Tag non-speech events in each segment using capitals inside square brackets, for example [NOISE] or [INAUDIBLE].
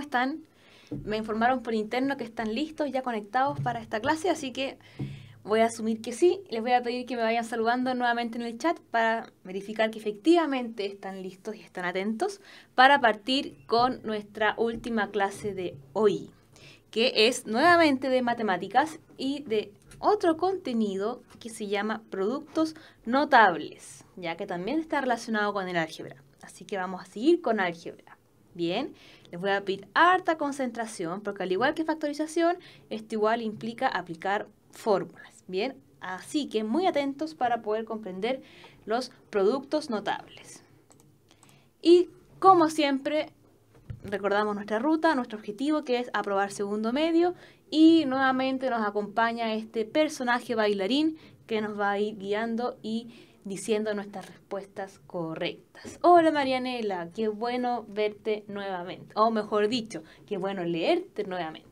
están? Me informaron por interno que están listos, ya conectados para esta clase, así que voy a asumir que sí. Les voy a pedir que me vayan saludando nuevamente en el chat para verificar que efectivamente están listos y están atentos para partir con nuestra última clase de hoy, que es nuevamente de matemáticas y de otro contenido que se llama productos notables, ya que también está relacionado con el álgebra. Así que vamos a seguir con álgebra. Bien, les voy a pedir harta concentración porque al igual que factorización, esto igual implica aplicar fórmulas. Bien, así que muy atentos para poder comprender los productos notables. Y como siempre, recordamos nuestra ruta, nuestro objetivo que es aprobar segundo medio y nuevamente nos acompaña este personaje bailarín que nos va a ir guiando y diciendo nuestras respuestas correctas. Hola Marianela, qué bueno verte nuevamente. O mejor dicho, qué bueno leerte nuevamente.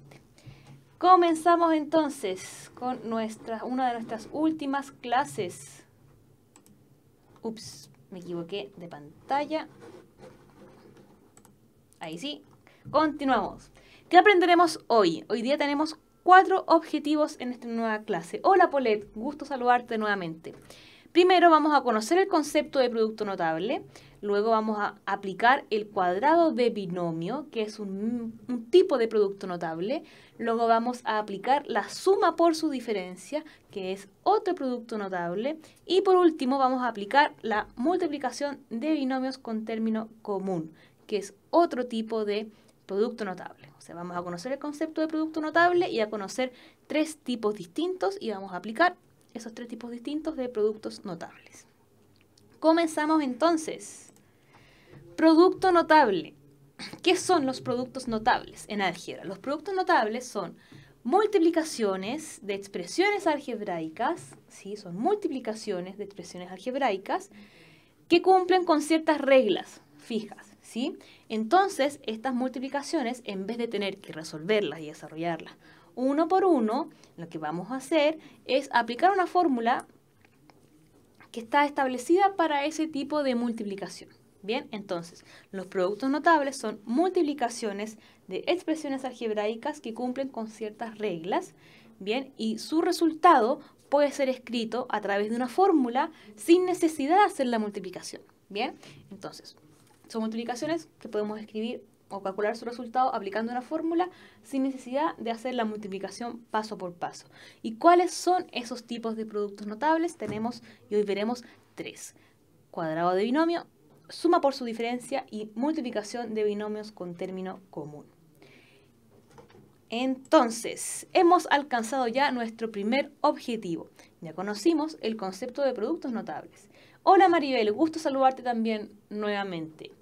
Comenzamos entonces con nuestra, una de nuestras últimas clases. Ups, me equivoqué de pantalla. Ahí sí. Continuamos. ¿Qué aprenderemos hoy? Hoy día tenemos cuatro objetivos en esta nueva clase. Hola Polet, gusto saludarte nuevamente. Primero vamos a conocer el concepto de producto notable, luego vamos a aplicar el cuadrado de binomio, que es un, tipo de producto notable, luego vamos a aplicar la suma por su diferencia, que es otro producto notable, y por último vamos a aplicar la multiplicación de binomios con término común, que es otro tipo de producto notable. O sea, vamos a conocer el concepto de producto notable y a conocer tres tipos distintos y vamos a aplicar esos tres tipos distintos de productos notables. Comenzamos entonces. Producto notable. ¿Qué son los productos notables en álgebra? Los productos notables son multiplicaciones de expresiones algebraicas, ¿sí? son multiplicaciones de expresiones algebraicas que cumplen con ciertas reglas fijas. Entonces, estas multiplicaciones, en vez de tener que resolverlas y desarrollarlas uno por uno, lo que vamos a hacer es aplicar una fórmula que está establecida para ese tipo de multiplicación. Bien, entonces, los productos notables son multiplicaciones de expresiones algebraicas que cumplen con ciertas reglas, bien, y su resultado puede ser escrito a través de una fórmula sin necesidad de hacer la multiplicación, bien. Entonces, son multiplicaciones que podemos escribir o calcular su resultado aplicando una fórmula sin necesidad de hacer la multiplicación paso por paso. ¿Y cuáles son esos tipos de productos notables? Tenemos, y hoy veremos, tres. Cuadrado de binomio, suma por su diferencia y multiplicación de binomios con término común. Entonces, hemos alcanzado ya nuestro primer objetivo. Ya conocimos el concepto de productos notables. Hola Maribel, gusto saludarte también nuevamente.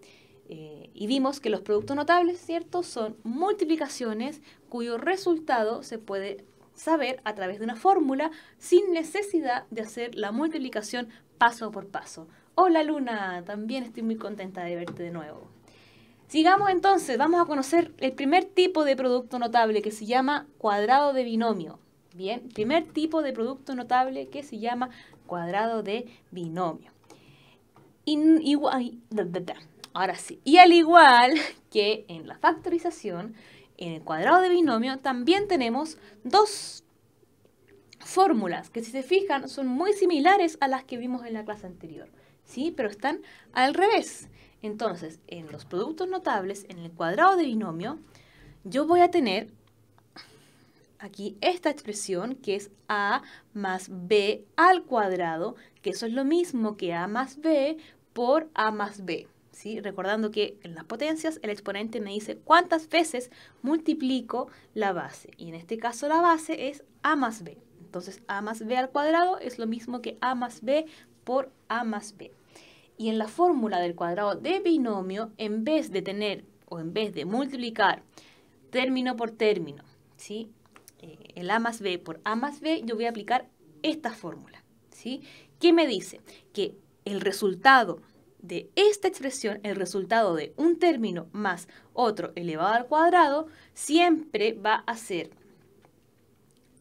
Eh, y vimos que los productos notables, ¿cierto? Son multiplicaciones cuyo resultado se puede saber a través de una fórmula sin necesidad de hacer la multiplicación paso por paso. Hola Luna, también estoy muy contenta de verte de nuevo. Sigamos entonces, vamos a conocer el primer tipo de producto notable que se llama cuadrado de binomio. Bien, primer tipo de producto notable que se llama cuadrado de binomio. Y igual, Ahora sí, y al igual que en la factorización, en el cuadrado de binomio también tenemos dos fórmulas que si se fijan son muy similares a las que vimos en la clase anterior, ¿sí? Pero están al revés. Entonces, en los productos notables, en el cuadrado de binomio, yo voy a tener aquí esta expresión que es a más b al cuadrado, que eso es lo mismo que a más b por a más b. ¿sí? Recordando que en las potencias el exponente me dice cuántas veces multiplico la base. Y en este caso la base es a más b. Entonces a más b al cuadrado es lo mismo que a más b por a más b. Y en la fórmula del cuadrado de binomio, en vez de tener o en vez de multiplicar término por término, ¿sí? Eh, el a más b por a más b, yo voy a aplicar esta fórmula. ¿sí? ¿Qué me dice? Que el resultado de esta expresión, el resultado de un término más otro elevado al cuadrado, siempre va a ser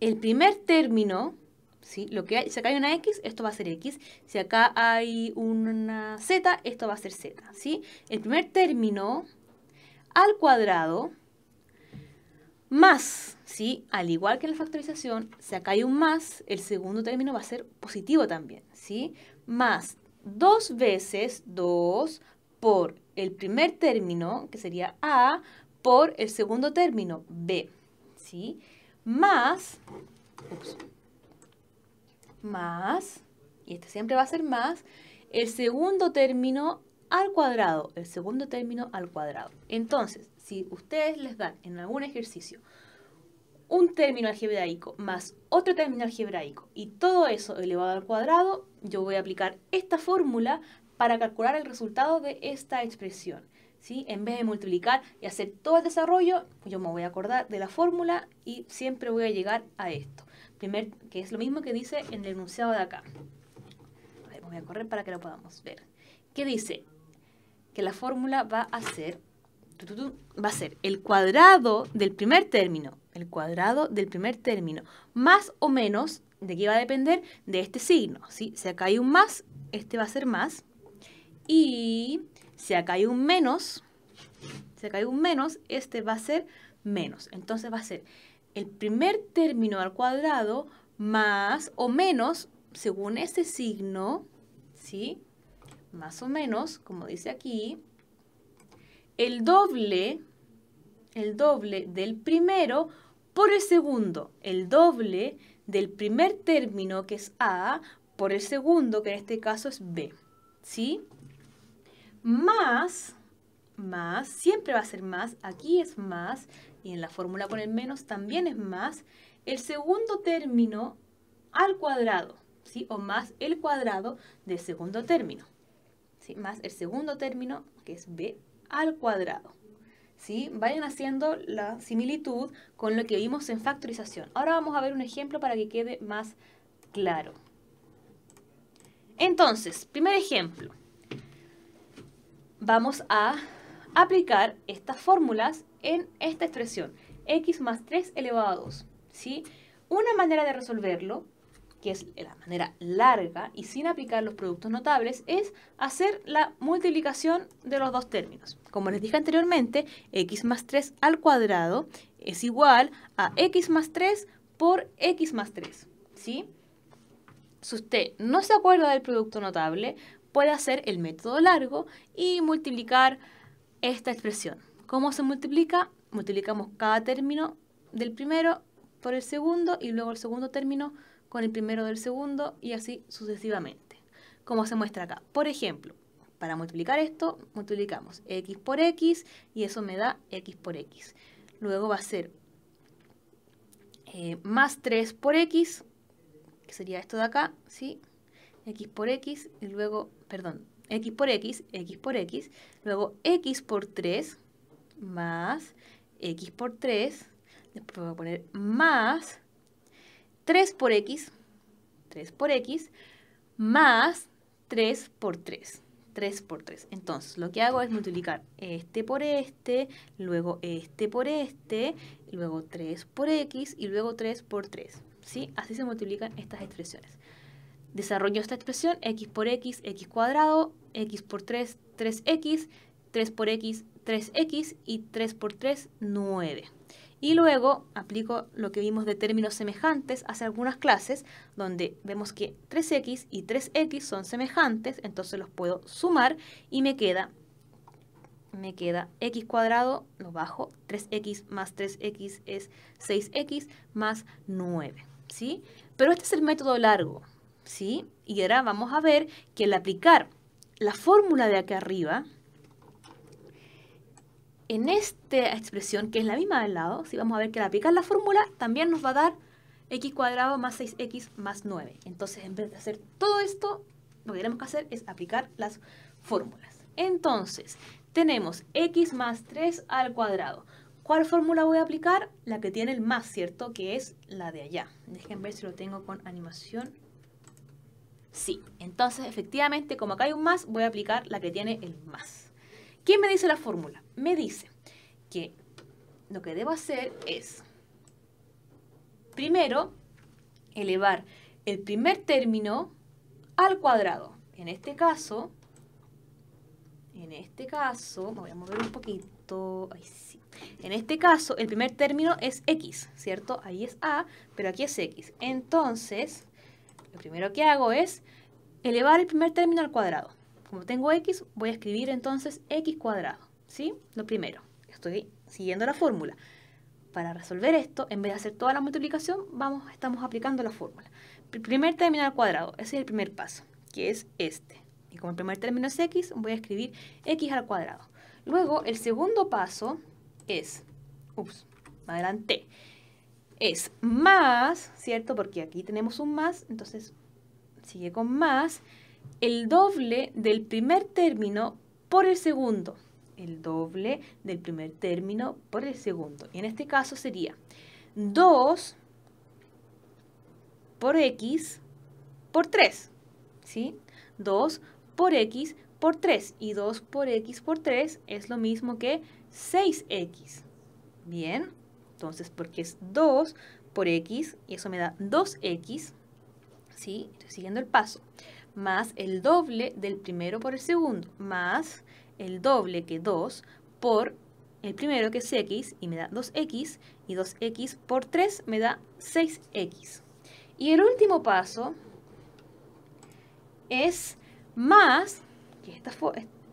el primer término, ¿sí? Lo que si acá hay una X, esto va a ser X. Si acá hay una Z, esto va a ser Z, ¿sí? El primer término al cuadrado más, ¿sí? Al igual que en la factorización, si acá hay un más, el segundo término va a ser positivo también, ¿sí? Más dos veces 2 por el primer término, que sería A, por el segundo término, B, ¿sí? Más, más, y este siempre va a ser más, el segundo término al cuadrado, el segundo término al cuadrado. Entonces, si ustedes les dan en algún ejercicio un término algebraico más otro término algebraico y todo eso elevado al cuadrado, yo voy a aplicar esta fórmula para calcular el resultado de esta expresión. ¿sí? En vez de multiplicar y hacer todo el desarrollo, yo me voy a acordar de la fórmula y siempre voy a llegar a esto. Primer, que es lo mismo que dice en el enunciado de acá. A ver, voy a correr para que lo podamos ver. ¿Qué dice? Que la fórmula va a ser, va a ser el cuadrado del primer término el cuadrado del primer término, más o menos, de qué va a depender, de este signo, ¿sí? Si acá hay un más, este va a ser más, y si acá hay un menos, si acá hay un menos, este va a ser menos. Entonces va a ser el primer término al cuadrado más o menos, según este signo, ¿sí? Más o menos, como dice aquí, el doble, el doble del primero por el segundo, el doble del primer término que es A por el segundo, que en este caso es B. ¿Sí? Más, más, siempre va a ser más, aquí es más, y en la fórmula con el menos también es más, el segundo término al cuadrado, ¿sí? O más el cuadrado del segundo término, ¿sí? Más el segundo término, que es B, al cuadrado. ¿sí? vayan haciendo la similitud con lo que vimos en factorización. Ahora vamos a ver un ejemplo para que quede más claro. Entonces, primer ejemplo. Vamos a aplicar estas fórmulas en esta expresión, x más 3 elevado a 2. ¿sí? Una manera de resolverlo que es la manera larga y sin aplicar los productos notables, es hacer la multiplicación de los dos términos. Como les dije anteriormente, x más 3 al cuadrado es igual a x más 3 por x más 3. ¿sí? Si usted no se acuerda del producto notable, puede hacer el método largo y multiplicar esta expresión. ¿Cómo se multiplica? Multiplicamos cada término del primero por el segundo y luego el segundo término con el primero del segundo y así sucesivamente, como se muestra acá. Por ejemplo, para multiplicar esto, multiplicamos x por x y eso me da x por x. Luego va a ser eh, más 3 por x, que sería esto de acá, ¿sí? x por x y luego, perdón, x por x, x por x, luego x por 3 más x por 3, después voy a poner más 3 por x, 3 por x, más 3 por 3. 3 por 3. Entonces, lo que hago es multiplicar este por este, luego este por este, luego 3 por x y luego 3 por 3. ¿sí? Así se multiplican estas expresiones. Desarrollo esta expresión, x por x, x cuadrado, x por 3, 3x, 3 por x, 3x y 3 por 3, 9. Y luego aplico lo que vimos de términos semejantes hace algunas clases, donde vemos que 3x y 3x son semejantes, entonces los puedo sumar y me queda me queda x cuadrado, lo bajo, 3x más 3x es 6x más 9, ¿sí? Pero este es el método largo, ¿sí? Y ahora vamos a ver que al aplicar la fórmula de aquí arriba, en esta expresión, que es la misma del lado, si vamos a ver que al aplicar la fórmula, también nos va a dar x cuadrado más 6x más 9. Entonces, en vez de hacer todo esto, lo que tenemos que hacer es aplicar las fórmulas. Entonces, tenemos x más 3 al cuadrado. ¿Cuál fórmula voy a aplicar? La que tiene el más, ¿cierto? Que es la de allá. Dejen ver si lo tengo con animación. Sí, entonces efectivamente como acá hay un más, voy a aplicar la que tiene el más. ¿Qué me dice la fórmula? Me dice que lo que debo hacer es, primero, elevar el primer término al cuadrado. En este caso, en este caso, voy a mover un poquito, En este caso, el primer término es x, ¿cierto? Ahí es a, pero aquí es x. Entonces, lo primero que hago es elevar el primer término al cuadrado como tengo x, voy a escribir entonces x cuadrado, ¿sí? Lo primero, estoy siguiendo la fórmula. Para resolver esto, en vez de hacer toda la multiplicación, vamos, estamos aplicando la fórmula. El primer término al cuadrado, ese es el primer paso, que es este. Y como el primer término es x, voy a escribir x al cuadrado. Luego, el segundo paso es, ups, adelante, es más, ¿cierto? Porque aquí tenemos un más, entonces sigue con más, el doble del primer término por el segundo. El doble del primer término por el segundo. Y en este caso sería 2 por x por 3. ¿Sí? 2 por x por 3. Y 2 por x por 3 es lo mismo que 6x. Bien. Entonces, porque es 2 por x, y eso me da 2x, ¿sí? Estoy siguiendo el paso más el doble del primero por el segundo, más el doble que 2 por el primero que es x y me da 2x y 2x por 3 me da 6x. Y el último paso es más,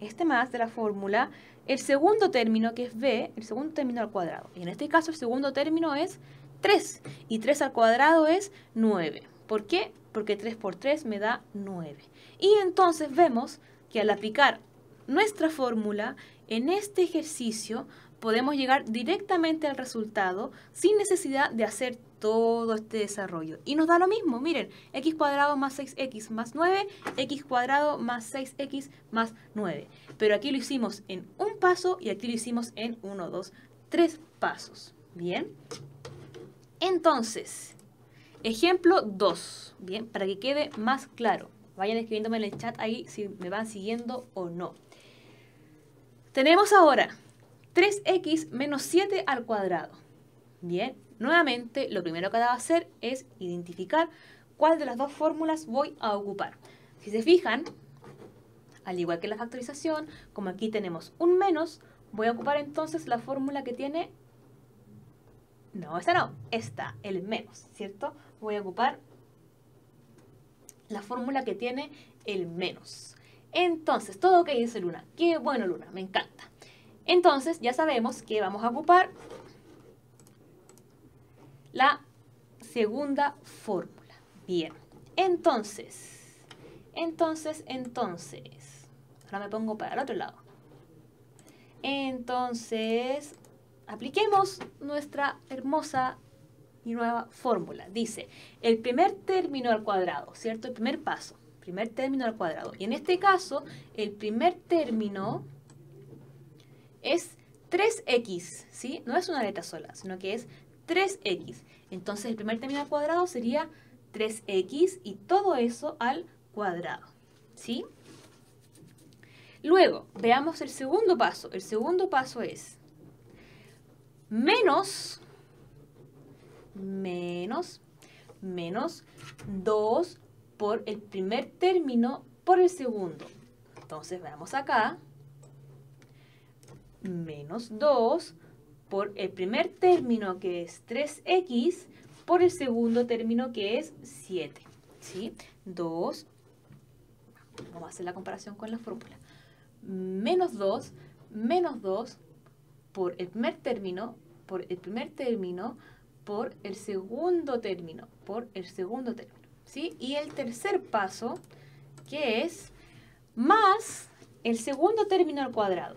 este más de la fórmula, el segundo término que es b, el segundo término al cuadrado. Y en este caso el segundo término es 3 y 3 al cuadrado es 9. ¿Por qué? porque 3 por 3 me da 9. Y entonces vemos que al aplicar nuestra fórmula en este ejercicio podemos llegar directamente al resultado sin necesidad de hacer todo este desarrollo. Y nos da lo mismo, miren, x cuadrado más 6x más 9, x cuadrado más 6x más 9. Pero aquí lo hicimos en un paso y aquí lo hicimos en 1, 2, 3 pasos. Bien. Entonces, Ejemplo 2, bien, para que quede más claro. Vayan escribiéndome en el chat ahí si me van siguiendo o no. Tenemos ahora 3x menos 7 al cuadrado. Bien, nuevamente lo primero que a hacer es identificar cuál de las dos fórmulas voy a ocupar. Si se fijan, al igual que la factorización, como aquí tenemos un menos, voy a ocupar entonces la fórmula que tiene... No, esta no, esta, el menos, ¿cierto? voy a ocupar la fórmula que tiene el menos. Entonces, todo que dice Luna. Qué bueno, Luna, me encanta. Entonces, ya sabemos que vamos a ocupar la segunda fórmula. Bien. Entonces, entonces, entonces. Ahora me pongo para el otro lado. Entonces, apliquemos nuestra hermosa mi nueva fórmula. Dice, el primer término al cuadrado, ¿cierto? El primer paso, primer término al cuadrado. Y en este caso, el primer término es 3x, ¿sí? No es una letra sola, sino que es 3x. Entonces, el primer término al cuadrado sería 3x y todo eso al cuadrado, ¿sí? Luego, veamos el segundo paso. El segundo paso es menos menos, menos 2 por el primer término por el segundo. Entonces veamos acá, menos 2 por el primer término que es 3x por el segundo término que es 7. ¿sí? 2, vamos a hacer la comparación con la fórmula, menos 2, menos 2 por el primer término, por el primer término por el segundo término, por el segundo término, ¿sí? Y el tercer paso, que es más el segundo término al cuadrado,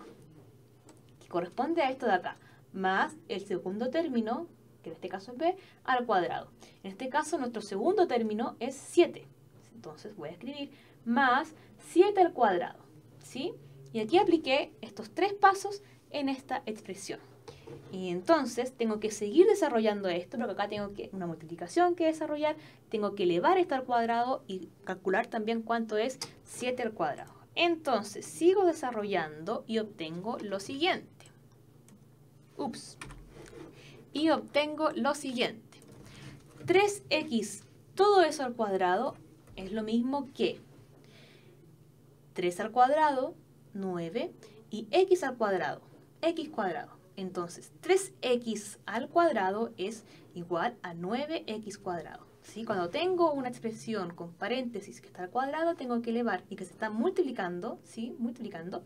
que corresponde a esto de acá, más el segundo término, que en este caso es b, al cuadrado. En este caso nuestro segundo término es 7, entonces voy a escribir más 7 al cuadrado, ¿sí? Y aquí apliqué estos tres pasos en esta expresión. Y entonces tengo que seguir desarrollando esto, porque acá tengo que una multiplicación que desarrollar, tengo que elevar esto al cuadrado y calcular también cuánto es 7 al cuadrado. Entonces sigo desarrollando y obtengo lo siguiente. Ups. Y obtengo lo siguiente. 3x, todo eso al cuadrado, es lo mismo que 3 al cuadrado, 9, y x al cuadrado, x cuadrado. Entonces, 3x al cuadrado es igual a 9x cuadrado. ¿sí? Cuando tengo una expresión con paréntesis que está al cuadrado, tengo que elevar y que se está multiplicando, ¿sí? multiplicando,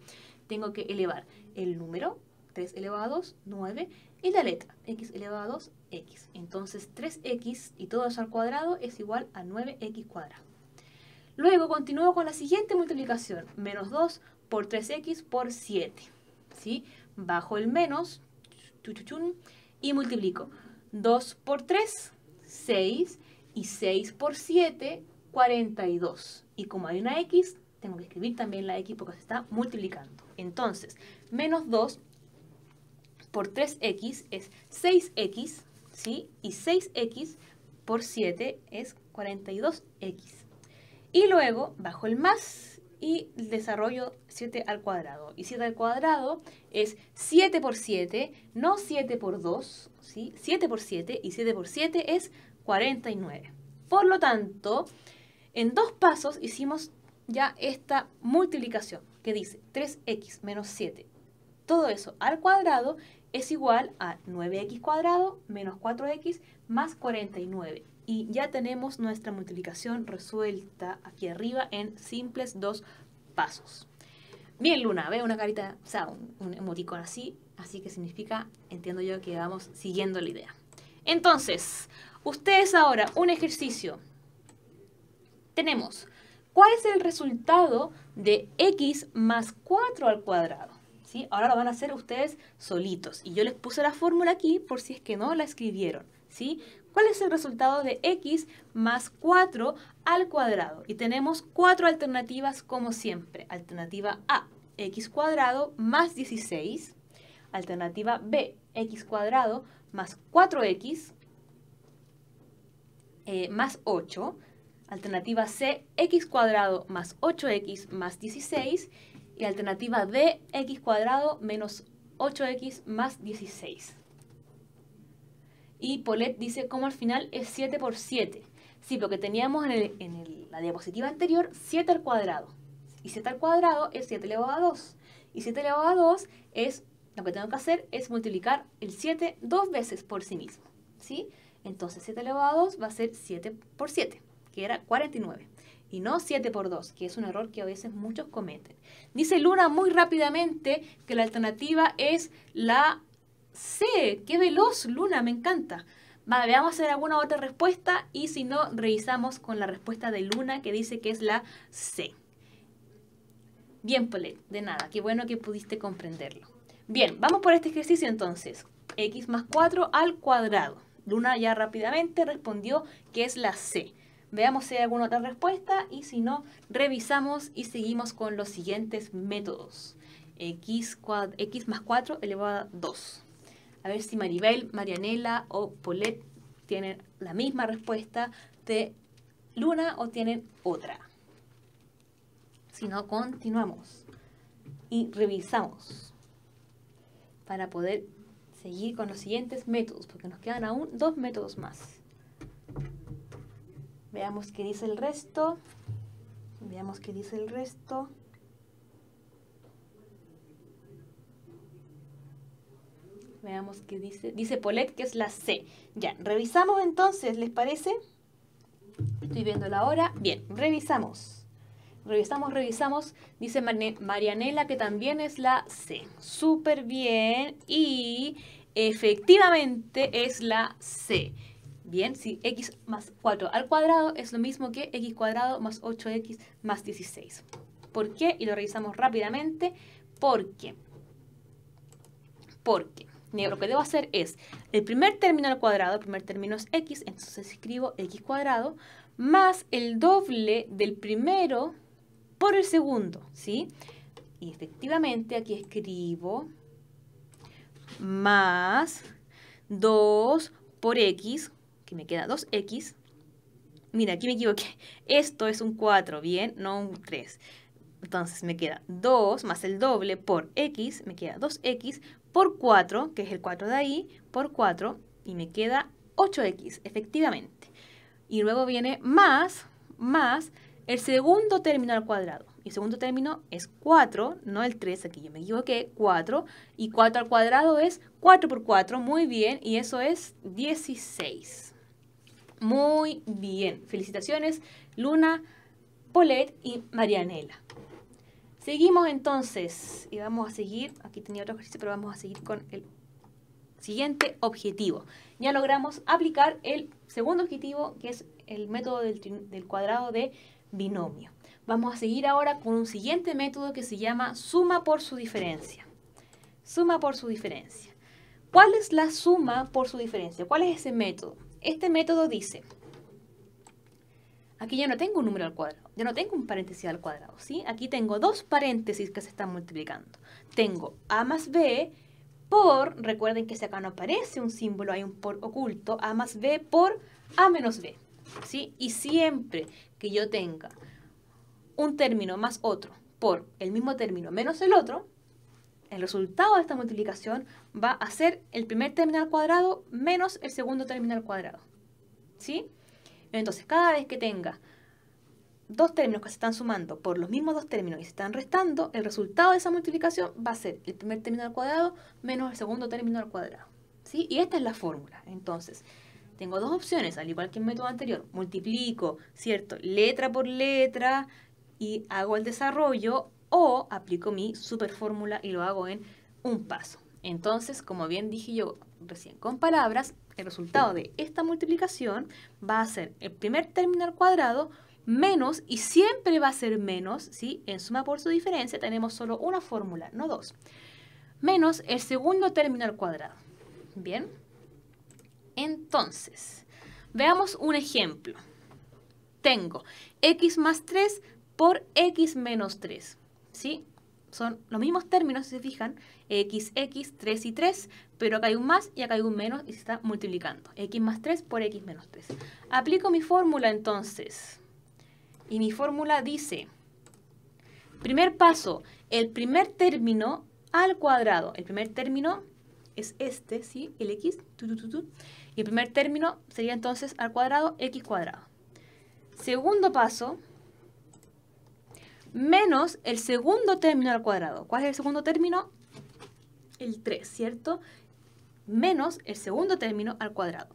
tengo que elevar el número 3 elevado a 2, 9, y la letra x elevado a 2, x. Entonces 3x y todo eso al cuadrado es igual a 9x cuadrado. Luego continúo con la siguiente multiplicación, menos 2 por 3x por 7. ¿sí? bajo el menos y multiplico 2 por 3, 6 y 6 por 7, 42. Y como hay una X, tengo que escribir también la X porque se está multiplicando. Entonces, menos 2 por 3X es 6X, ¿sí? Y 6X por 7 es 42X. Y luego, bajo el más, y desarrollo 7 al cuadrado. Y 7 al cuadrado es 7 por 7, no 7 por 2, ¿sí? 7 por 7 y 7 por 7 es 49. Por lo tanto, en dos pasos hicimos ya esta multiplicación que dice 3x menos 7. Todo eso al cuadrado es igual a 9x cuadrado menos 4x más 49 y ya tenemos nuestra multiplicación resuelta aquí arriba en simples dos pasos. Bien, Luna, ve una carita, o sea, un, un así, así que significa, entiendo yo, que vamos siguiendo la idea. Entonces, ustedes ahora, un ejercicio. Tenemos, ¿cuál es el resultado de x más 4 al cuadrado? ¿Sí? Ahora lo van a hacer ustedes solitos. Y yo les puse la fórmula aquí por si es que no la escribieron. ¿sí? ¿Cuál es el resultado de x más 4 al cuadrado? Y tenemos cuatro alternativas como siempre. Alternativa A, x cuadrado más 16. Alternativa B, x cuadrado más 4x eh, más 8. Alternativa C, x cuadrado más 8x más 16. Y alternativa D, x cuadrado menos 8x más 16. Y Paulette dice cómo al final es 7 por 7. Sí, porque teníamos en, la diapositiva anterior 7 al cuadrado. Y 7 al cuadrado es 7 elevado a 2. Y 7 elevado a 2 es, lo que tengo que hacer es multiplicar el 7 dos veces por sí mismo. ¿Sí? Entonces 7 elevado a 2 va a ser 7 por 7, que era 49. Y no 7 por 2, que es un error que a veces muchos cometen. Dice Luna muy rápidamente que la alternativa es la ¡C! qué veloz, Luna, me encanta. Vale, veamos si hay alguna otra respuesta y si no, revisamos con la respuesta de Luna que dice que es la C. Bien, Polet, de nada, qué bueno que pudiste comprenderlo. Bien, vamos por este ejercicio entonces. X más 4 al cuadrado. Luna ya rápidamente respondió que es la C. Veamos si hay alguna otra respuesta y si no, revisamos y seguimos con los siguientes métodos. X, X más 4 elevado a 2. A ver si Maribel, Marianela o Polet tienen la misma respuesta de Luna o tienen otra. Si no, continuamos y revisamos para poder seguir con los siguientes métodos, porque nos quedan aún dos métodos más. Veamos qué dice el resto. Veamos qué dice el resto. Veamos qué dice. Dice Polet que es la C. Ya, revisamos entonces, ¿les parece? Estoy viendo la hora. Bien, revisamos. Revisamos, revisamos. Dice Marianela que también es la C. Súper bien. Y efectivamente es la C. Bien, si x más 4 al cuadrado es lo mismo que x cuadrado más 8x más 16. ¿Por qué? Y lo revisamos rápidamente. Porque, porque lo que debo hacer es el primer término al cuadrado, el primer término es x, entonces escribo x cuadrado más el doble del primero por el segundo, ¿sí? Y efectivamente aquí escribo más 2 por x, que me queda 2x. Mira, aquí me equivoqué. Esto es un 4, ¿bien? No un 3. Entonces me queda 2 más el doble por x, me queda 2x por 4, que es el 4 de ahí, por 4, y me queda 8x, efectivamente. Y luego viene más, más el segundo término al cuadrado. Y el segundo término es 4, no el 3, aquí yo me equivoqué, 4. Y 4 al cuadrado es 4 por 4, muy bien, y eso es 16. Muy bien, felicitaciones Luna, Polet y Marianela. Seguimos entonces y vamos a seguir, aquí tenía otro ejercicio, pero vamos a seguir con el siguiente objetivo. Ya logramos aplicar el segundo objetivo, que es el método del, del cuadrado de binomio. Vamos a seguir ahora con un siguiente método que se llama suma por su diferencia. Suma por su diferencia. ¿Cuál es la suma por su diferencia? ¿Cuál es ese método? Este método dice, aquí ya no tengo un número al cuadrado, yo no tengo un paréntesis al cuadrado, ¿sí? Aquí tengo dos paréntesis que se están multiplicando. Tengo a más b por, recuerden que si acá no aparece un símbolo, hay un por oculto, a más b por a menos b, ¿sí? Y siempre que yo tenga un término más otro por el mismo término menos el otro, el resultado de esta multiplicación va a ser el primer término al cuadrado menos el segundo término al cuadrado, ¿sí? Entonces, cada vez que tenga dos términos que se están sumando por los mismos dos términos y se están restando, el resultado de esa multiplicación va a ser el primer término al cuadrado menos el segundo término al cuadrado. ¿sí? Y esta es la fórmula. Entonces, tengo dos opciones, al igual que en el método anterior. Multiplico, ¿cierto? Letra por letra y hago el desarrollo o aplico mi superfórmula y lo hago en un paso. Entonces, como bien dije yo recién con palabras, el resultado de esta multiplicación va a ser el primer término al cuadrado menos y siempre va a ser menos, ¿sí? En suma por su diferencia tenemos solo una fórmula, no dos. Menos el segundo término al cuadrado. Bien. Entonces, veamos un ejemplo. Tengo x más 3 por x menos 3, ¿sí? Son los mismos términos, si se fijan, x, x, 3 y 3, pero acá hay un más y acá hay un menos y se está multiplicando. x más 3 por x menos 3. Aplico mi fórmula entonces. Y mi fórmula dice, primer paso, el primer término al cuadrado. El primer término es este, ¿sí? El x, y el primer término sería entonces al cuadrado, x cuadrado. Segundo paso, menos el segundo término al cuadrado. ¿Cuál es el segundo término? El 3, ¿cierto? Menos el segundo término al cuadrado.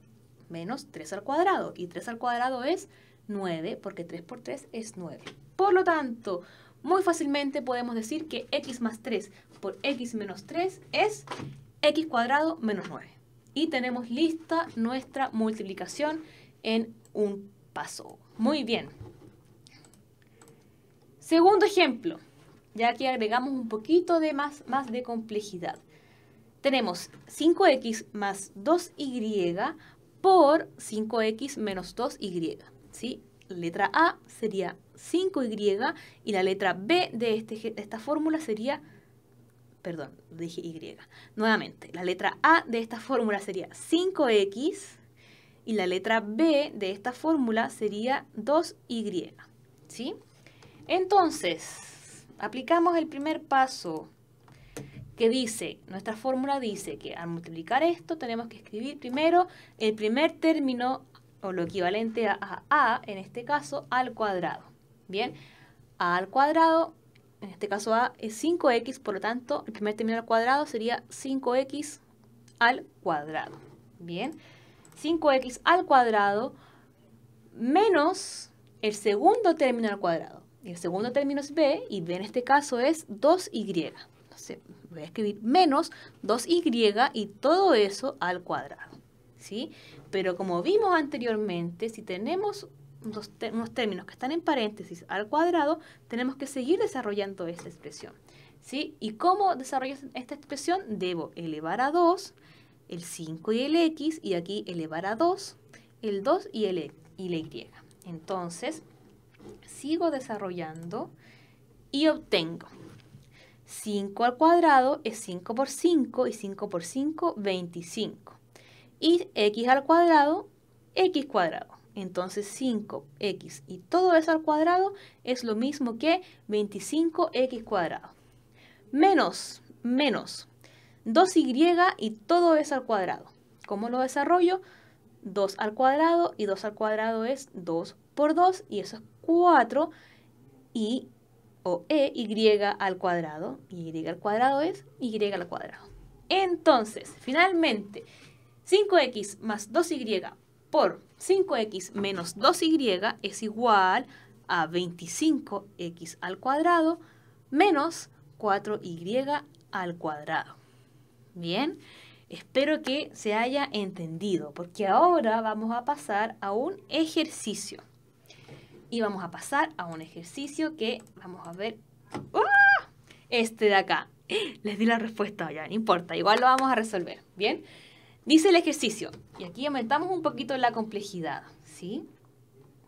Menos 3 al cuadrado. Y 3 al cuadrado es 9, porque 3 por 3 es 9. Por lo tanto, muy fácilmente podemos decir que x más 3 por x menos 3 es x cuadrado menos 9. Y tenemos lista nuestra multiplicación en un paso. Muy bien. Segundo ejemplo, ya que agregamos un poquito de más, más de complejidad. Tenemos 5x más 2y por 5x menos 2y. ¿sí? La letra A sería 5Y y la letra B de, este, esta fórmula sería perdón, dije Y. Nuevamente, la letra A de esta fórmula sería 5X y la letra B de esta fórmula sería 2Y. ¿Sí? Entonces, aplicamos el primer paso que dice, nuestra fórmula dice que al multiplicar esto tenemos que escribir primero el primer término o lo equivalente a, a en este caso, al cuadrado. Bien, a al cuadrado, en este caso a es 5x, por lo tanto, el primer término al cuadrado sería 5x al cuadrado. Bien, 5x al cuadrado menos el segundo término al cuadrado. el segundo término es b, y b en este caso es 2y. Entonces, voy a escribir menos 2y y todo eso al cuadrado. ¿sí? Pero como vimos anteriormente, si tenemos unos, términos que están en paréntesis al cuadrado, tenemos que seguir desarrollando esta expresión. ¿sí? ¿Y cómo desarrollo esta expresión? Debo elevar a 2, el 5 y el x, y aquí elevar a 2, el 2 y el e, y la y. Entonces, sigo desarrollando y obtengo 5 al cuadrado es 5 por 5 y 5 por 5, 25 y x al cuadrado, x cuadrado. Entonces 5x y todo eso al cuadrado es lo mismo que 25x cuadrado. Menos, menos 2y y todo eso al cuadrado. ¿Cómo lo desarrollo? 2 al cuadrado y 2 al cuadrado es 2 por 2 y eso es 4 y o e y al cuadrado y al cuadrado es y al cuadrado. Entonces, finalmente, 5x más 2y por 5x menos 2y es igual a 25x al cuadrado menos 4y al cuadrado. Bien, espero que se haya entendido porque ahora vamos a pasar a un ejercicio. Y vamos a pasar a un ejercicio que vamos a ver... ¡Ah! Este de acá. [GASPS] Les di la respuesta, ya no importa, igual lo vamos a resolver. Bien. Dice el ejercicio, y aquí aumentamos un poquito la complejidad, ¿sí?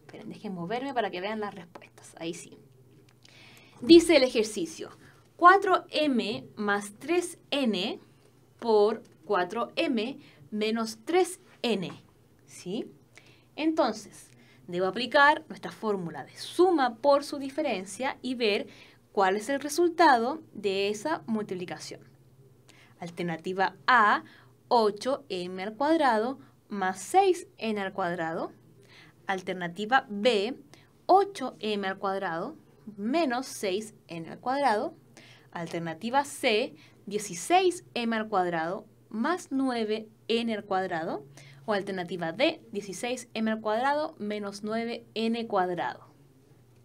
Esperen, dejen moverme para que vean las respuestas, ahí sí. Dice el ejercicio, 4m más 3n por 4m menos 3n, ¿sí? Entonces, debo aplicar nuestra fórmula de suma por su diferencia y ver cuál es el resultado de esa multiplicación. Alternativa A, 8m al cuadrado más 6n al cuadrado. Alternativa B, 8m al cuadrado menos 6n al cuadrado. Alternativa C, 16m al cuadrado más 9n al cuadrado. O alternativa D, 16m al cuadrado menos 9n cuadrado.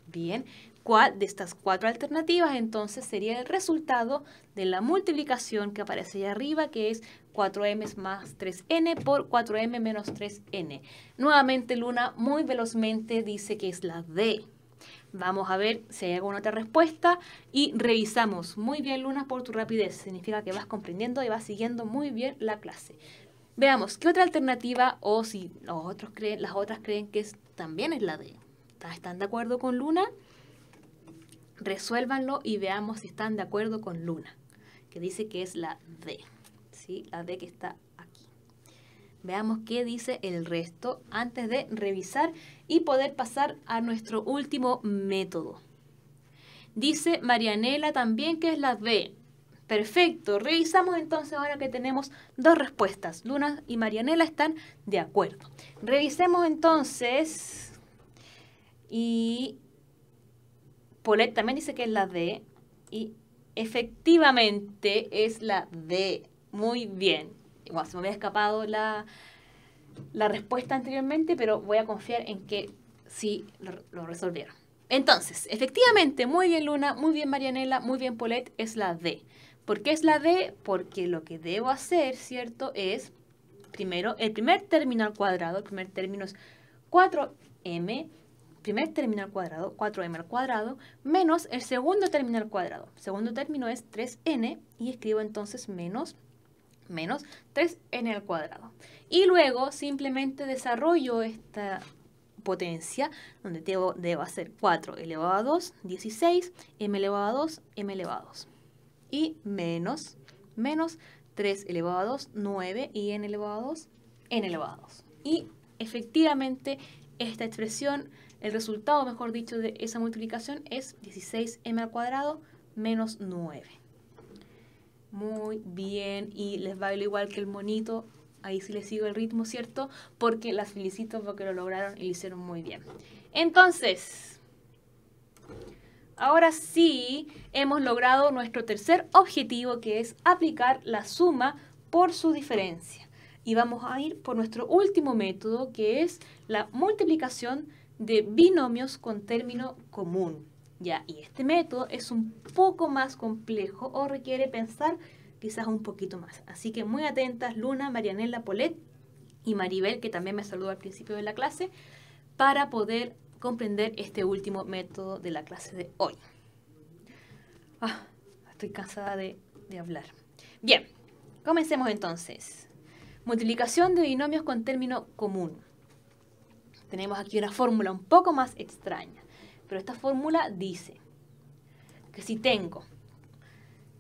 Bien, Cuál de estas cuatro alternativas entonces sería el resultado de la multiplicación que aparece ahí arriba, que es 4m más 3n por 4m menos 3n. Nuevamente Luna muy velozmente dice que es la D. Vamos a ver si hay alguna otra respuesta y revisamos. Muy bien, Luna, por tu rapidez. Significa que vas comprendiendo y vas siguiendo muy bien la clase. Veamos, ¿qué otra alternativa o si otros creen, las otras creen que también es la D? ¿Están de acuerdo con Luna? resuélvanlo y veamos si están de acuerdo con Luna, que dice que es la D, ¿sí? la D que está aquí. Veamos qué dice el resto antes de revisar y poder pasar a nuestro último método. Dice Marianela también que es la D. Perfecto, revisamos entonces ahora que tenemos dos respuestas. Luna y Marianela están de acuerdo. Revisemos entonces y Polet también dice que es la D y efectivamente es la D. Muy bien. Bueno, se me había escapado la, la respuesta anteriormente, pero voy a confiar en que sí lo, resolvieron. Entonces, efectivamente, muy bien Luna, muy bien Marianela, muy bien Polet es la D. ¿Por qué es la D? Porque lo que debo hacer, ¿cierto? Es, primero, el primer término al cuadrado, el primer término es 4m primer término al cuadrado, 4m al cuadrado, menos el segundo término al cuadrado. segundo término es 3n y escribo entonces menos menos 3n al cuadrado. Y luego simplemente desarrollo esta potencia, donde debo, debo, hacer 4 elevado a 2, 16, m elevado a 2, m elevado a 2. Y menos, menos 3 elevado a 2, 9, y n elevado a 2, n elevado a 2. Y efectivamente esta expresión el resultado, mejor dicho, de esa multiplicación es 16m al cuadrado menos 9. Muy bien, y les bailo igual que el monito. Ahí sí les sigo el ritmo, ¿cierto? Porque las felicito porque lo lograron y lo hicieron muy bien. Entonces, ahora sí hemos logrado nuestro tercer objetivo, que es aplicar la suma por su diferencia. Y vamos a ir por nuestro último método, que es la multiplicación de binomios con término común. Ya, y este método es un poco más complejo o requiere pensar quizás un poquito más. Así que muy atentas Luna, Marianela Polet y Maribel, que también me saludó al principio de la clase, para poder comprender este último método de la clase de hoy. Ah, estoy cansada de, de hablar. Bien, comencemos entonces. Multiplicación de binomios con término común. Tenemos aquí una fórmula un poco más extraña, pero esta fórmula dice que si tengo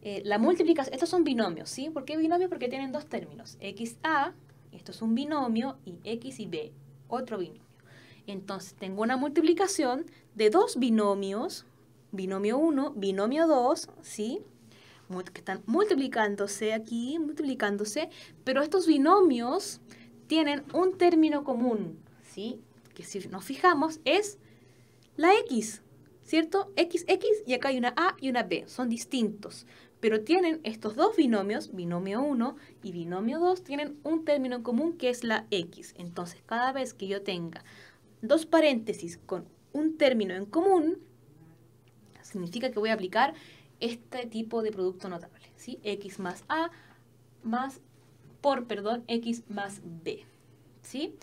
eh, la multiplicación, estos son binomios, ¿sí? ¿Por qué binomios? Porque tienen dos términos, XA, esto es un binomio, y X y B, otro binomio. Entonces tengo una multiplicación de dos binomios, binomio 1, binomio 2, ¿sí? que están multiplicándose aquí, multiplicándose, pero estos binomios tienen un término común, ¿sí? si nos fijamos es la X, ¿cierto? x, y acá hay una A y una B, son distintos. Pero tienen estos dos binomios, binomio 1 y binomio 2, tienen un término en común que es la X. Entonces, cada vez que yo tenga dos paréntesis con un término en común, significa que voy a aplicar este tipo de producto notable, ¿sí? X más A más por, perdón, X más B, ¿sí?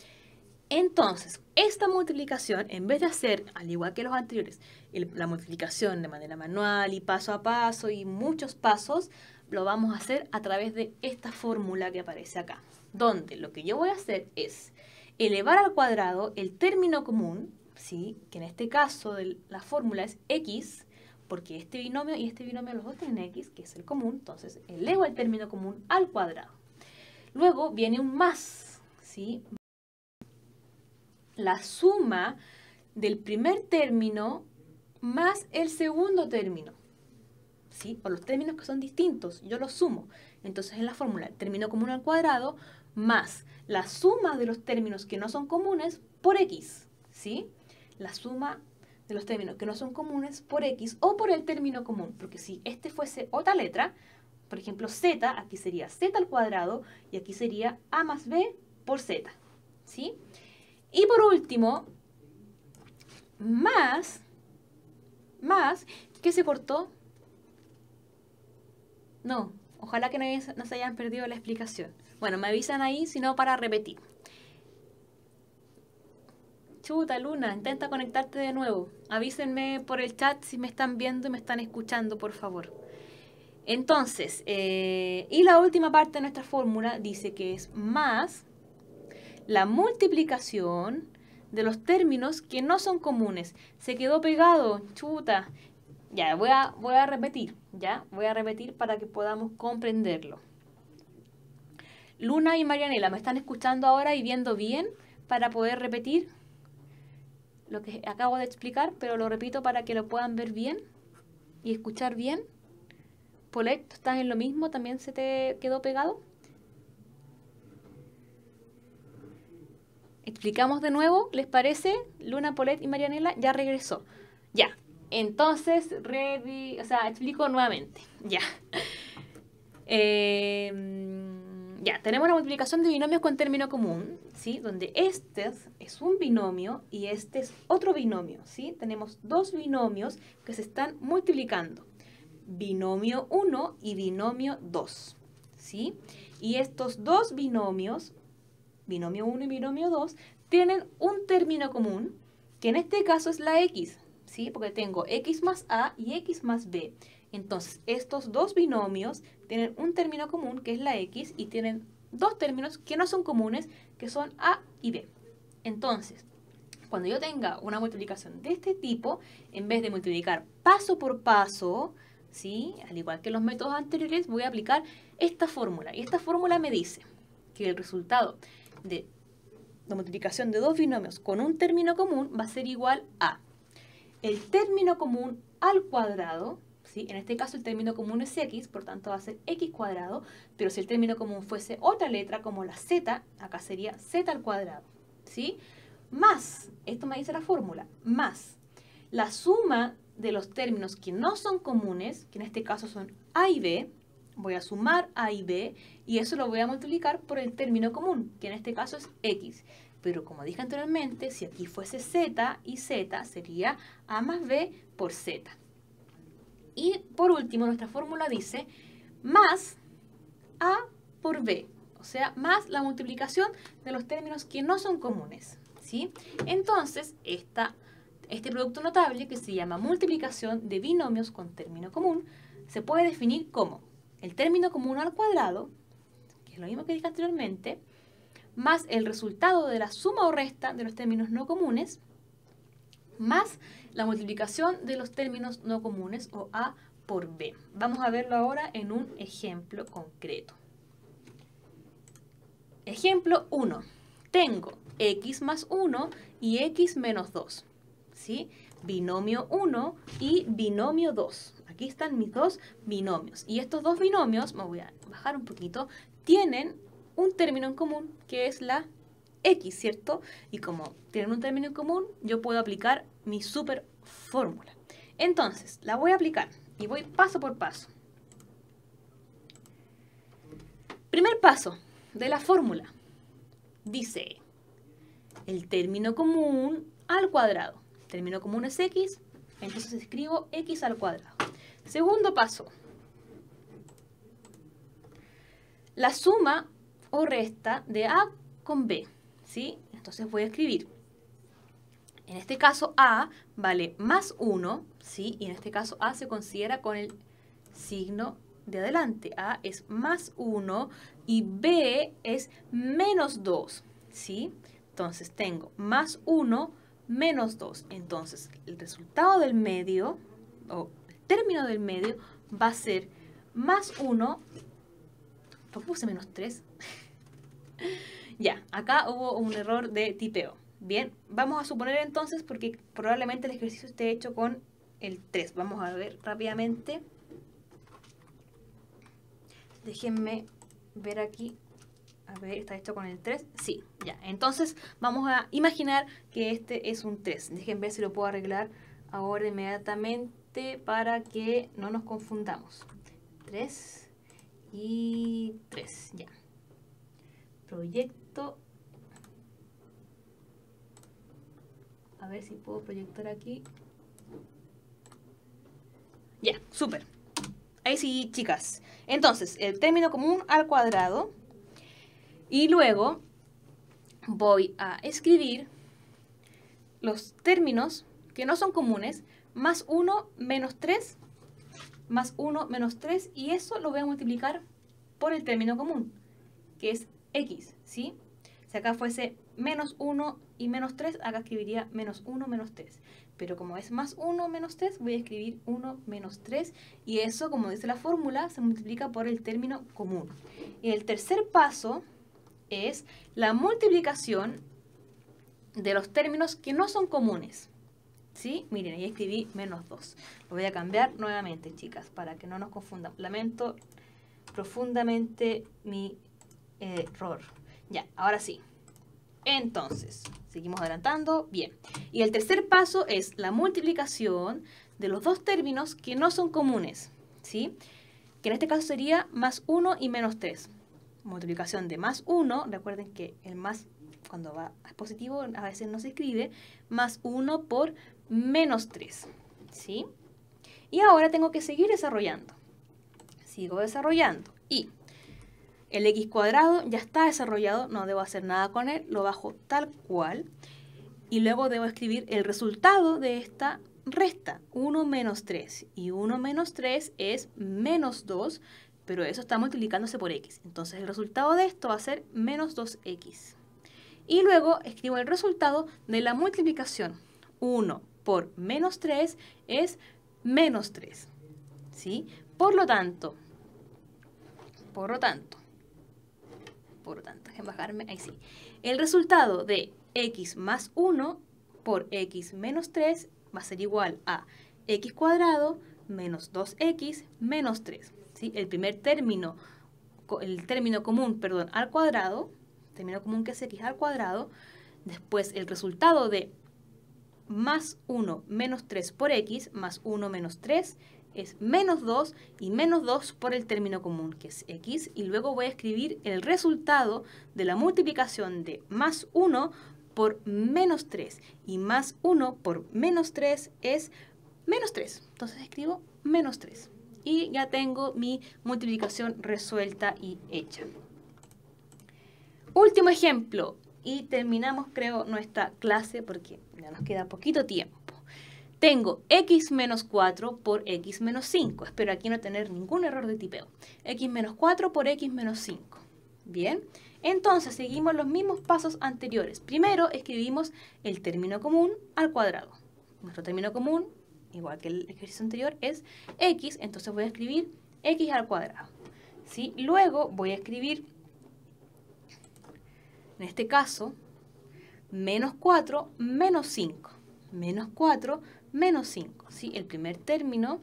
Entonces, esta multiplicación, en vez de hacer, al igual que los anteriores, la multiplicación de manera manual y paso a paso y muchos pasos, lo vamos a hacer a través de esta fórmula que aparece acá, donde lo que yo voy a hacer es elevar al cuadrado el término común, ¿sí? que en este caso de la fórmula es x, porque este binomio y este binomio los dos tienen x, que es el común, entonces elevo el término común al cuadrado. Luego viene un más, ¿sí? la suma del primer término más el segundo término. ¿Sí? O los términos que son distintos, yo los sumo. Entonces en la fórmula, término común al cuadrado más la suma de los términos que no son comunes por x, ¿sí? La suma de los términos que no son comunes por x o por el término común, porque si este fuese otra letra, por ejemplo z, aquí sería z al cuadrado y aquí sería a más b por z, ¿sí? Y por último, más, más, que se cortó. No, ojalá que no, se hayan perdido la explicación. Bueno, me avisan ahí, si no, para repetir. Chuta, Luna, intenta conectarte de nuevo. Avísenme por el chat si me están viendo y me están escuchando, por favor. Entonces, eh, y la última parte de nuestra fórmula dice que es más la multiplicación de los términos que no son comunes. Se quedó pegado, chuta. Ya, voy a, voy a repetir, ya, voy a repetir para que podamos comprenderlo. Luna y Marianela, ¿me están escuchando ahora y viendo bien para poder repetir lo que acabo de explicar, pero lo repito para que lo puedan ver bien y escuchar bien? Polet, ¿estás en lo mismo? ¿También se te quedó pegado? explicamos de nuevo, ¿les parece? Luna, Polet y Marianela ya regresó. Ya. Entonces, ready, o sea, explico nuevamente. [LAUGHS] Ya. Em, ya, tenemos la multiplicación de binomios con término común, ¿sí? Donde este es un binomio y este es otro binomio, ¿sí? Tenemos dos binomios que se están multiplicando. Binomio 1 y binomio 2, ¿sí? Y estos dos binomios binomio 1 y binomio 2, tienen un término común, que en este caso es la x, ¿sí? Porque tengo x más a y x más b. Entonces, estos dos binomios tienen un término común, que es la x, y tienen dos términos que no son comunes, que son a y b. Entonces, cuando yo tenga una multiplicación de este tipo, en vez de multiplicar paso por paso, ¿sí? al igual que los métodos anteriores, voy a aplicar esta fórmula. Y esta fórmula me dice que el resultado de la multiplicación de dos binomios con un término común va a ser igual a el término común al cuadrado, ¿sí? en este caso el término común es x, por tanto va a ser x cuadrado, pero si el término común fuese otra letra como la z, acá sería z al cuadrado, ¿sí? más, esto me dice la fórmula, más la suma de los términos que no son comunes, que en este caso son a y b, voy a sumar A y B y eso lo voy a multiplicar por el término común, que en este caso es X. Pero como dije anteriormente, si aquí fuese Z y Z sería A más B por Z. Y por último, nuestra fórmula dice más A por B, o sea, más la multiplicación de los términos que no son comunes. ¿sí? Entonces, este producto notable que se llama multiplicación de binomios con término común se puede definir como el término común al cuadrado, que es lo mismo que dije anteriormente, más el resultado de la suma o resta de los términos no comunes, más la multiplicación de los términos no comunes o A por B. Vamos a verlo ahora en un ejemplo concreto. Ejemplo 1. Tengo x más 1 y x menos 2. ¿sí? Binomio 1 y binomio 2 aquí están mis dos binomios. Y estos dos binomios, me voy a bajar un poquito, tienen un término en común que es la X, ¿cierto? Y como tienen un término en común, yo puedo aplicar mi super fórmula. Entonces, la voy a aplicar y voy paso por paso. Primer paso de la fórmula. Dice el término común al cuadrado. El término común es x, entonces escribo x al cuadrado. Segundo paso. La suma o resta de A con B. ¿sí? Entonces voy a escribir. En este caso A vale más 1, ¿sí? y en este caso A se considera con el signo de adelante. A es más 1 y B es menos 2. ¿sí? Entonces tengo más 1 menos 2. Entonces el resultado del medio, o término del medio va a ser más 1, ¿por puse menos 3? [LAUGHS] ya, acá hubo un error de tipeo. Bien, vamos a suponer entonces, porque probablemente el ejercicio esté hecho con el 3. Vamos a ver rápidamente. Déjenme ver aquí. A ver, ¿está hecho con el 3? Sí, ya. Entonces vamos a imaginar que este es un 3. Déjenme ver si lo puedo arreglar ahora inmediatamente para que no nos confundamos. 3 y 3, ya. Proyecto. A ver si puedo proyectar aquí. Ya, súper. Ahí sí, chicas. Entonces, el término común al cuadrado. Y luego voy a escribir los términos que no son comunes, más 1 menos 3, más 1 menos 3, y eso lo voy a multiplicar por el término común, que es x, ¿sí? Si acá fuese menos 1 y menos 3, acá escribiría menos 1 menos 3. Pero como es más 1 menos 3, voy a escribir 1 menos 3. Y eso, como dice la fórmula, se multiplica por el término común. Y el tercer paso es la multiplicación de los términos que no son comunes. ¿Sí? Miren, ahí escribí menos 2. Lo voy a cambiar nuevamente, chicas, para que no nos confundan. Lamento profundamente mi error. Ya, ahora sí. Entonces, seguimos adelantando. Bien. Y el tercer paso es la multiplicación de los dos términos que no son comunes. ¿Sí? Que en este caso sería más 1 y menos 3. Multiplicación de más 1, recuerden que el más cuando va a positivo a veces no se escribe, más 1 por menos 3. ¿Sí? Y ahora tengo que seguir desarrollando. Sigo desarrollando. Y el x cuadrado ya está desarrollado, no debo hacer nada con él, lo bajo tal cual. Y luego debo escribir el resultado de esta resta, 1 menos 3. Y 1 menos 3 es menos 2, pero eso está multiplicándose por x. Entonces el resultado de esto va a ser menos 2x. Y luego escribo el resultado de la multiplicación. 1 por menos 3 es menos 3. ¿Sí? Por lo tanto, por lo tanto, por lo tanto, déjenme bajarme, ahí sí. El resultado de x más 1 por x menos 3 va a ser igual a x cuadrado menos 2x menos 3. ¿sí? El primer término, el término común, perdón, al cuadrado, término común que es x al cuadrado, después el resultado de más 1 menos 3 por x, más 1 menos 3 es menos 2 y menos 2 por el término común, que es x, y luego voy a escribir el resultado de la multiplicación de más 1 por menos 3, y más 1 por menos 3 es menos 3. Entonces escribo menos 3 y ya tengo mi multiplicación resuelta y hecha. Último ejemplo, y terminamos, creo, nuestra clase porque ya nos queda poquito tiempo. Tengo x menos 4 por x menos 5. Espero aquí no tener ningún error de tipeo. x menos 4 por x menos 5. Bien, entonces seguimos los mismos pasos anteriores. Primero escribimos el término común al cuadrado. Nuestro término común, igual que el ejercicio anterior, es x, entonces voy a escribir x al cuadrado. ¿Sí? Luego voy a escribir en este caso, menos 4 menos 5. Menos 4 menos 5. ¿sí? El primer término,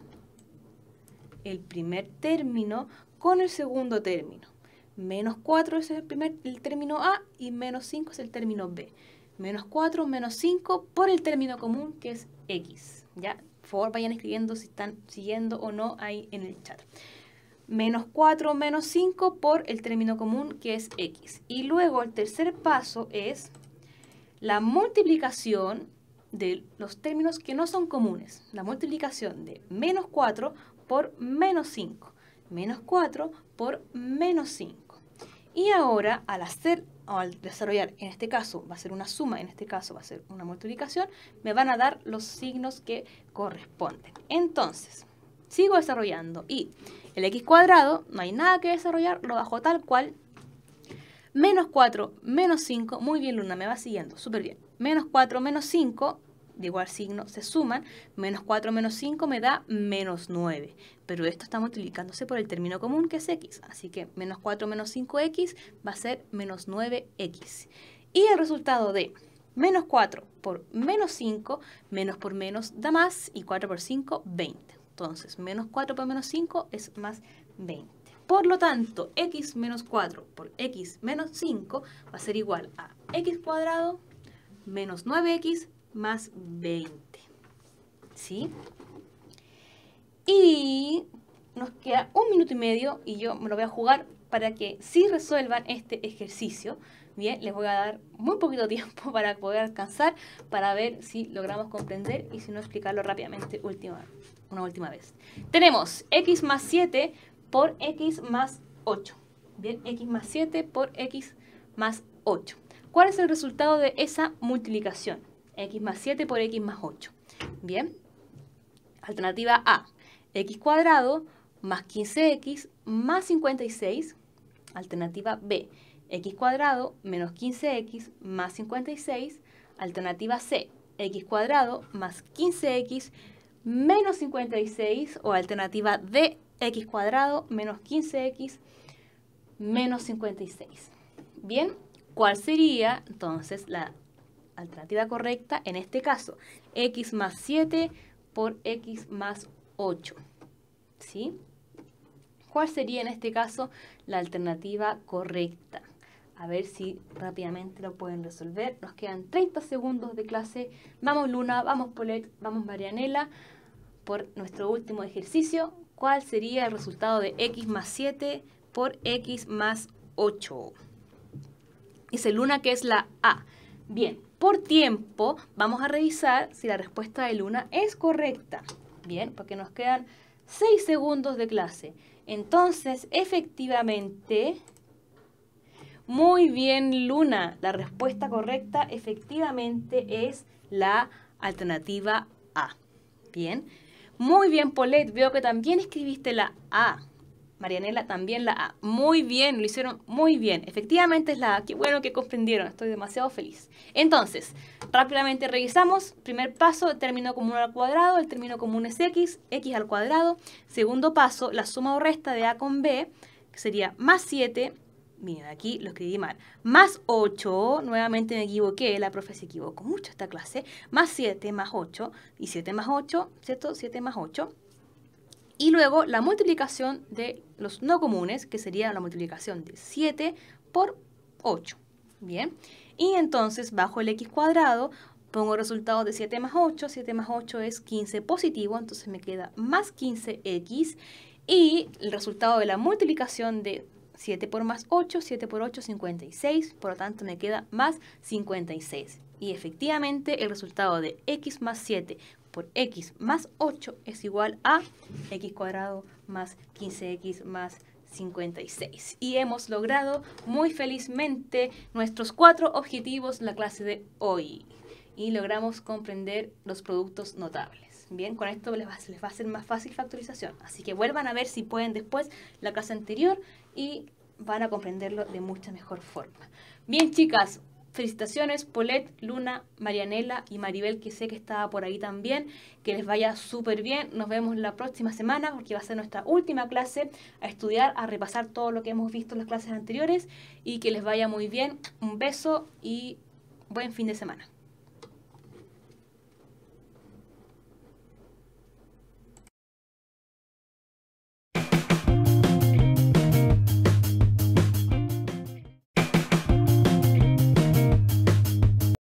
el primer término con el segundo término. Menos 4 es el, primer, el término A y menos 5 es el término B. Menos 4 menos 5 por el término común que es X. ¿ya? Por favor, vayan escribiendo si están siguiendo o no ahí en el chat menos 4 menos 5 por el término común que es x. Y luego el tercer paso es la multiplicación de los términos que no son comunes. La multiplicación de menos 4 por menos 5. Menos 4 por menos 5. Y ahora al hacer o al desarrollar, en este caso va a ser una suma, en este caso va a ser una multiplicación, me van a dar los signos que corresponden. Entonces, sigo desarrollando y el x cuadrado, no hay nada que desarrollar, lo bajo tal cual. Menos 4, menos 5, muy bien Luna, me va siguiendo, súper bien. Menos 4, menos 5, de igual signo, se suman. Menos 4, menos 5 me da menos 9. Pero esto está multiplicándose por el término común que es x. Así que menos 4 menos 5x va a ser menos 9x. Y el resultado de menos 4 por menos 5, menos por menos da más y 4 por 5, 20. Entonces, menos 4 por menos 5 es más 20. Por lo tanto, x menos 4 por x menos 5 va a ser igual a x cuadrado menos 9x más 20. ¿Sí? Y nos queda un minuto y medio y yo me lo voy a jugar para que si resuelvan este ejercicio, bien, les voy a dar muy poquito [LAUGHS] tiempo para poder alcanzar, para ver si logramos comprender y si no explicarlo rápidamente últimamente una última vez. Tenemos x más 7 por x más 8. Bien, x más 7 por x más 8. ¿Cuál es el resultado de esa multiplicación? x más 7 por x más 8. Bien, alternativa A, x cuadrado más 15x más 56. Alternativa B, x cuadrado menos 15x más 56. Alternativa C, x cuadrado más 15x menos 56 o alternativa de x cuadrado menos 15x menos 56. Bien, ¿cuál sería entonces la alternativa correcta en este caso? x más 7 por x más 8. ¿Sí? ¿Cuál sería en este caso la alternativa correcta? A ver si rápidamente lo pueden resolver. Nos quedan 30 segundos de clase. Vamos Luna, vamos Polet, vamos Marianela por nuestro último ejercicio, cuál sería el resultado de x más 7 por x más 8. Dice Luna que es la A. Bien, por tiempo vamos a revisar si la respuesta de Luna es correcta. Bien, porque nos quedan 6 segundos de clase. Entonces, efectivamente, muy bien Luna, la respuesta correcta efectivamente es la alternativa A. Bien, muy bien, Paulette, veo que también escribiste la A. Marianela también la A. Muy bien, lo hicieron muy bien. Efectivamente es la A. Qué bueno que comprendieron, estoy demasiado feliz. Entonces, rápidamente revisamos. Primer paso, el término común al cuadrado, el término común es x, x al cuadrado. Segundo paso, la suma o resta de A con B, que sería más 7 Miren, aquí lo escribí mal. Más 8, nuevamente me equivoqué, la profe se equivocó mucho esta clase. Más 7 más 8, y 7 más 8, ¿cierto? 7 más 8. Y luego la multiplicación de los no comunes, que sería la multiplicación de 7 por 8. Bien, y entonces bajo el x cuadrado pongo el resultado de 7 más 8, 7 más 8 es 15 positivo, entonces me queda más 15x y el resultado de la multiplicación de 7 por más 8, 7 por 8, 56, por lo tanto me queda más 56. Y efectivamente el resultado de x más 7 por x más 8 es igual a x cuadrado más 15x más 56. Y hemos logrado muy felizmente nuestros cuatro objetivos en la clase de hoy. Y logramos comprender los productos notables. Bien, con esto les va, les va a ser más fácil factorización. Así que vuelvan a ver si pueden después la clase anterior y van a comprenderlo de mucha mejor forma. Bien, chicas, felicitaciones, Polet, Luna, Marianela y Maribel, que sé que estaba por ahí también. Que les vaya súper bien. Nos vemos la próxima semana porque va a ser nuestra última clase a estudiar, a repasar todo lo que hemos visto en las clases anteriores y que les vaya muy bien. Un beso y buen fin de semana.